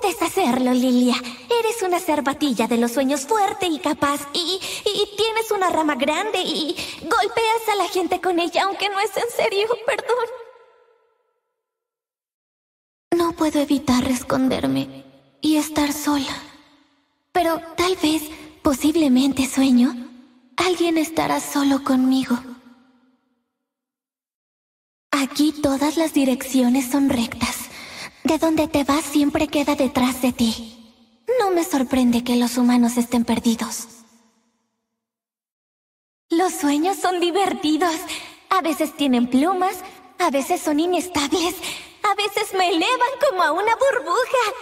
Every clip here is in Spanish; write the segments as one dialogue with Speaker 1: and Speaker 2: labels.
Speaker 1: Puedes hacerlo, Lilia. Eres una cervatilla de los sueños fuerte y capaz. Y, tienes una rama grande y golpeas a la gente con ella, aunque no es en serio, perdón. No puedo evitar esconderme y estar sola. Pero tal vez, posiblemente sueño, alguien estará solo conmigo. Aquí todas las direcciones son rectas. De donde te vas siempre queda detrás de ti. No me sorprende que los humanos estén perdidos. Los sueños son divertidos. A veces tienen plumas, a veces son inestables, a veces me elevan como a una burbuja.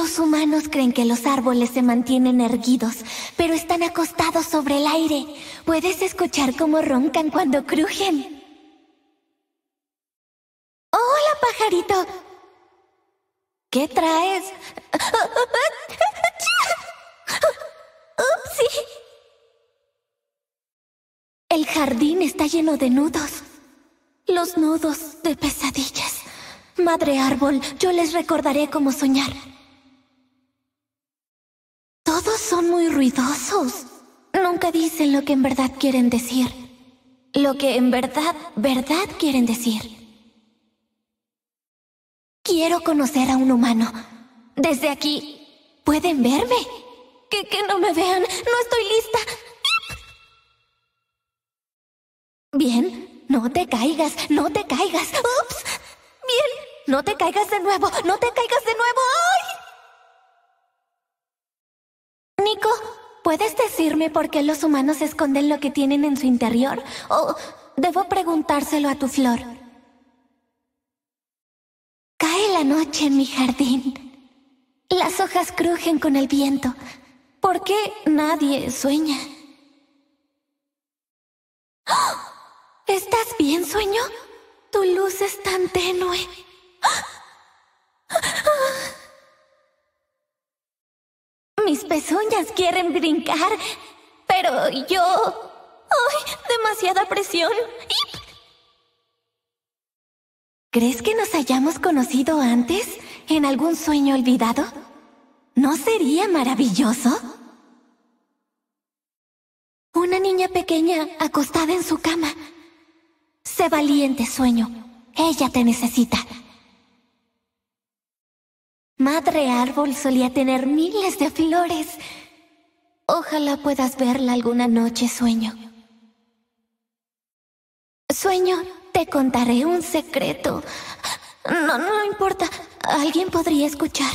Speaker 1: Los humanos creen que los árboles se mantienen erguidos, pero están acostados sobre el aire. Puedes escuchar cómo roncan cuando crujen. ¿Qué traes? ¡Upsi! El jardín está lleno de nudos. Los nudos de pesadillas. Madre árbol, yo les recordaré cómo soñar. Todos son muy ruidosos. Nunca dicen lo que en verdad quieren decir. Lo que en verdad, verdad quieren decir. Quiero conocer a un humano. Desde aquí, ¿pueden verme? Que, que no me vean, no estoy lista. Bien, no te caigas, no te caigas. ¡Ups! Bien, no te caigas de nuevo, no te caigas de nuevo. ¡Ay! Nico, ¿puedes decirme por qué los humanos esconden lo que tienen en su interior? ¿O debo preguntárselo a tu flor? noche en mi jardín. Las hojas crujen con el viento. ¿Por qué nadie sueña? ¡Oh! ¿Estás bien, sueño? Tu luz es tan tenue. Mis pezuñas quieren brincar, pero yo... ¡Ay! Demasiada presión. ¿Crees que nos hayamos conocido antes? ¿En algún sueño olvidado? ¿No sería maravilloso? Una niña pequeña acostada en su cama. Sé valiente, sueño. Ella te necesita. Madre Árbol solía tener miles de flores. Ojalá puedas verla alguna noche, sueño. Sueño, te contaré un secreto. No, no importa, alguien podría escuchar.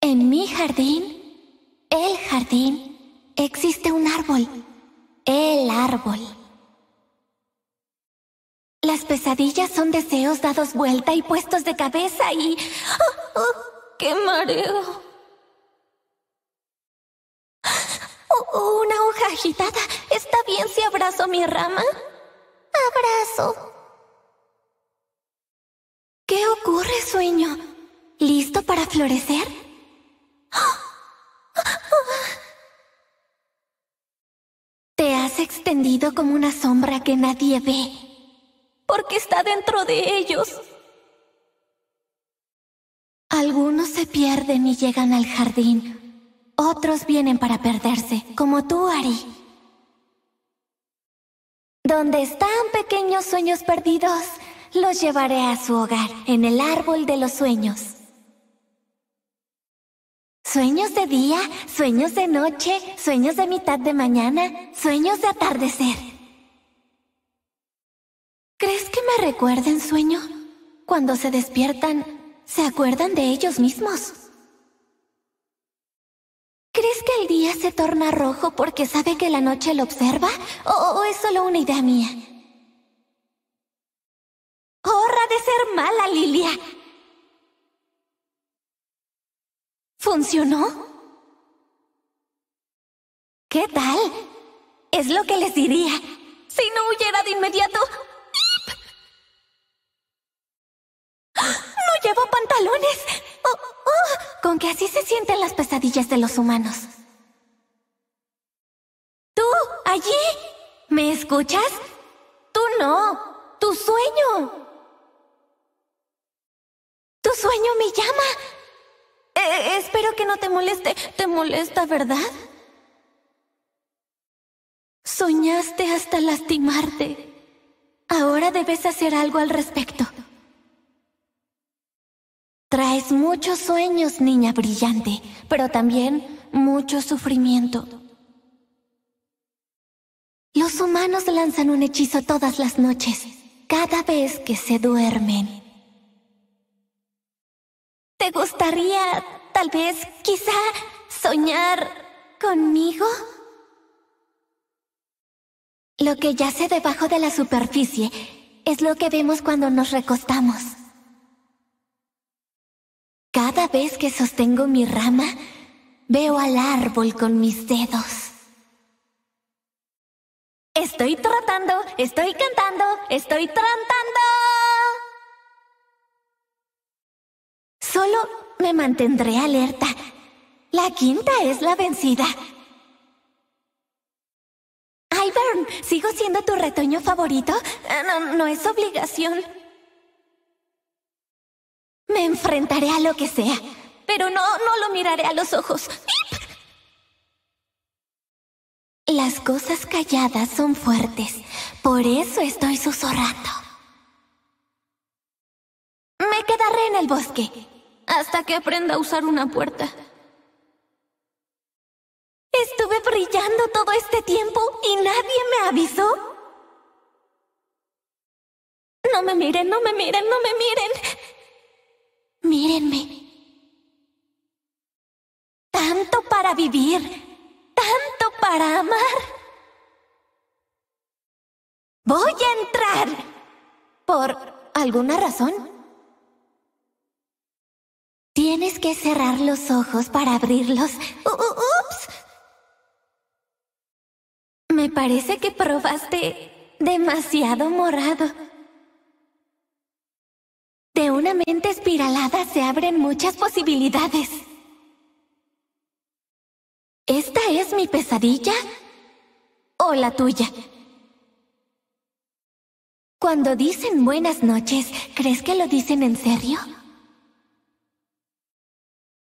Speaker 1: En mi jardín, el jardín, existe un árbol. El árbol. Las pesadillas son deseos dados vuelta y puestos de cabeza y... Oh, oh, qué mareo! Oh, ¡Una agitada. ¿Está bien si abrazo mi rama? Abrazo. ¿Qué ocurre, sueño? ¿Listo para florecer? Te has extendido como una sombra que nadie ve, porque está dentro de ellos. Algunos se pierden y llegan al jardín otros vienen para perderse, como tú, Ari. Donde están pequeños sueños perdidos, los llevaré a su hogar, en el árbol de los sueños. Sueños de día, sueños de noche, sueños de mitad de mañana, sueños de atardecer. ¿Crees que me recuerden sueño? Cuando se despiertan, se acuerdan de ellos mismos. ¿Crees que el día se torna rojo porque sabe que la noche lo observa? ¿O, es solo una idea mía? ¡Horra de ser mala, Lilia! ¿Funcionó? ¿Qué tal? Es lo que les diría. Si no huyera de inmediato... ¡No llevo pantalones! Aunque así se sienten las pesadillas de los humanos. ¿Tú, allí? ¿Me escuchas? Tú no. Tu sueño. Tu sueño me llama. E, e, espero que no te moleste. Te molesta, ¿verdad? Soñaste hasta lastimarte. Ahora debes hacer algo al respecto. Traes muchos sueños, niña brillante, pero también mucho sufrimiento. Los humanos lanzan un hechizo todas las noches, cada vez que se duermen. ¿Te gustaría, tal vez, quizá, soñar conmigo? Lo que yace debajo de la superficie es lo que vemos cuando nos recostamos. Cada vez que sostengo mi rama, veo al árbol con mis dedos. Estoy tratando, estoy cantando, estoy trantando. Solo me mantendré alerta. La quinta es la vencida. Ivern, ¿sigo siendo tu retoño favorito? Eh, no, no es obligación. Me enfrentaré a lo que sea, pero no, no lo miraré a los ojos. Las cosas calladas son fuertes, por eso estoy susurrando. Me quedaré en el bosque, hasta que aprenda a usar una puerta. Estuve brillando todo este tiempo y nadie me avisó. No me miren, no me miren, no me miren. Mírenme. Tanto para vivir, tanto para amar. Voy a entrar. ¿Por alguna razón? Tienes que cerrar los ojos para abrirlos. ¡Ups! Me parece que probaste demasiado morado una mente espiralada se abren muchas posibilidades. ¿Esta es mi pesadilla? ¿O la tuya? Cuando dicen buenas noches, ¿crees que lo dicen en serio?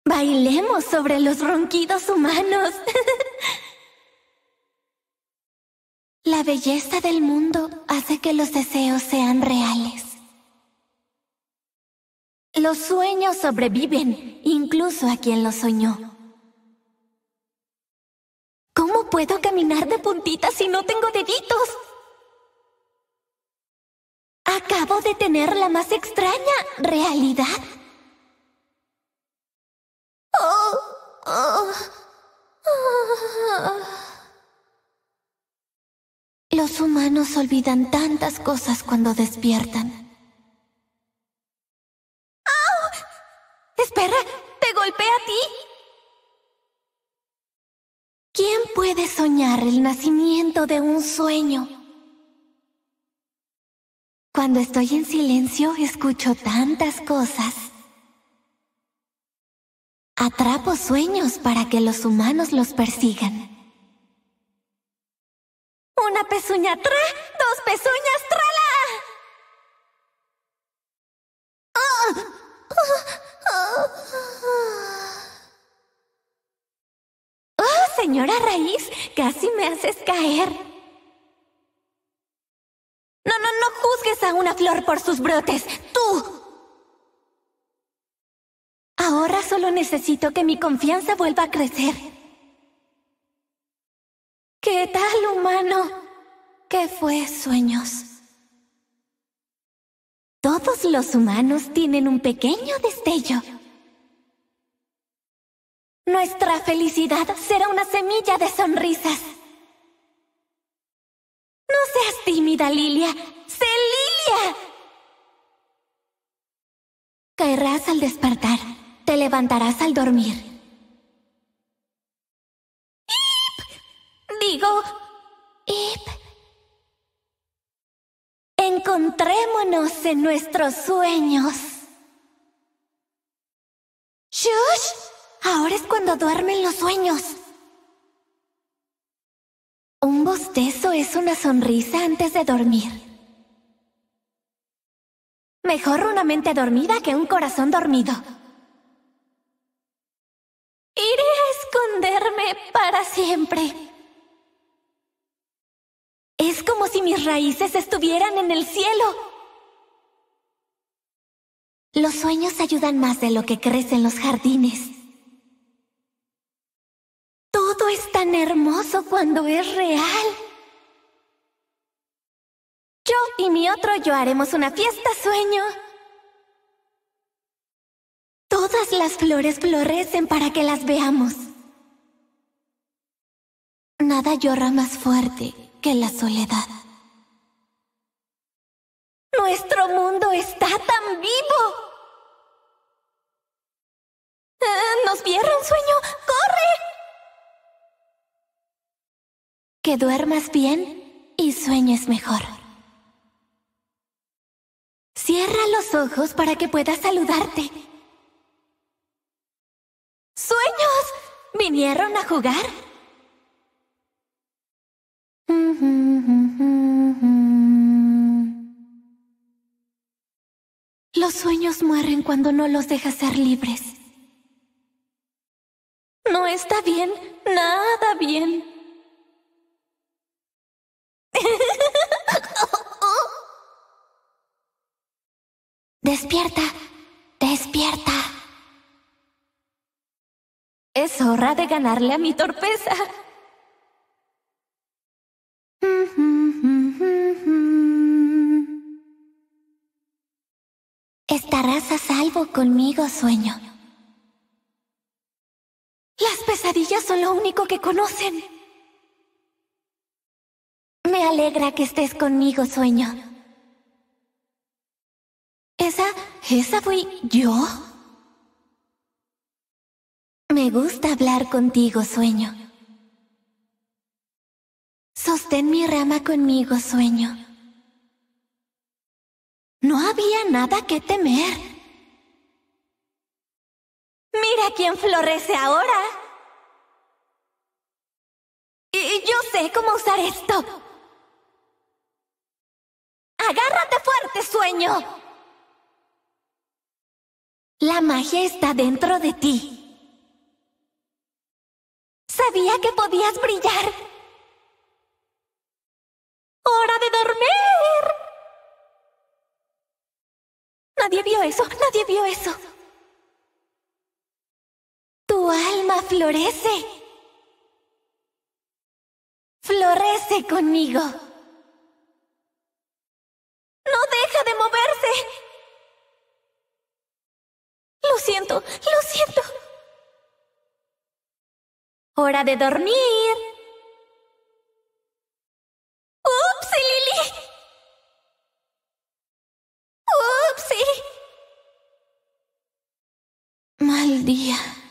Speaker 1: Bailemos sobre los ronquidos humanos. la belleza del mundo hace que los deseos sean reales. Los sueños sobreviven, incluso a quien los soñó. ¿Cómo puedo caminar de puntitas si no tengo deditos? Acabo de tener la más extraña realidad. Oh, oh. Los humanos olvidan tantas cosas cuando despiertan. soñar el nacimiento de un sueño. Cuando estoy en silencio escucho tantas cosas. Atrapo sueños para que los humanos los persigan. Una pezuña tra, dos pezuñas trala. ¡Oh, señora Raíz! Si me haces caer. No, no, no juzgues a una flor por sus brotes. Tú. Ahora solo necesito que mi confianza vuelva a crecer. ¿Qué tal, humano? ¿Qué fue sueños? Todos los humanos tienen un pequeño destello. Nuestra felicidad será una semilla de sonrisas. No seas tímida, Lilia. ¡Sé Lilia! Caerás al despertar. Te levantarás al dormir. ¡Ip! Digo... ¡Ip! Encontrémonos en nuestros sueños. cuando duermen los sueños. Un bostezo es una sonrisa antes de dormir. Mejor una mente dormida que un corazón dormido. Iré a esconderme para siempre. Es como si mis raíces estuvieran en el cielo. Los sueños ayudan más de lo que crecen los jardines. cuando es real. Yo y mi otro yo haremos una fiesta sueño. Todas las flores florecen para que las veamos. Nada llora más fuerte que la soledad. Nuestro mundo está tan vivo. Eh, Nos ¡Nos un sueño! ¡Corre! Que duermas bien y sueñes mejor. Cierra los ojos para que pueda saludarte.
Speaker 2: ¡Sueños!
Speaker 1: ¿Vinieron a jugar? Los sueños mueren cuando no los dejas ser libres. No está bien, nada bien. Despierta, despierta. Es hora de ganarle a mi torpeza. Estarás a salvo conmigo, sueño. Las pesadillas son lo único que conocen. Me alegra que estés conmigo, sueño. ¿Esa, esa fui yo? Me gusta hablar contigo, sueño. Sostén mi rama conmigo, sueño. No había nada que temer. Mira quién florece ahora. Y yo sé cómo usar esto. Agárrate fuerte, sueño. La magia está dentro de ti. Sabía que podías brillar.
Speaker 2: ¡Hora de dormir! Nadie
Speaker 1: vio eso, nadie vio eso. Tu alma florece. Florece conmigo.
Speaker 2: No deja de moverse. Lo siento, lo siento.
Speaker 1: Hora de dormir.
Speaker 2: ¡Upsi, Lily! ¡Upsi! Mal día.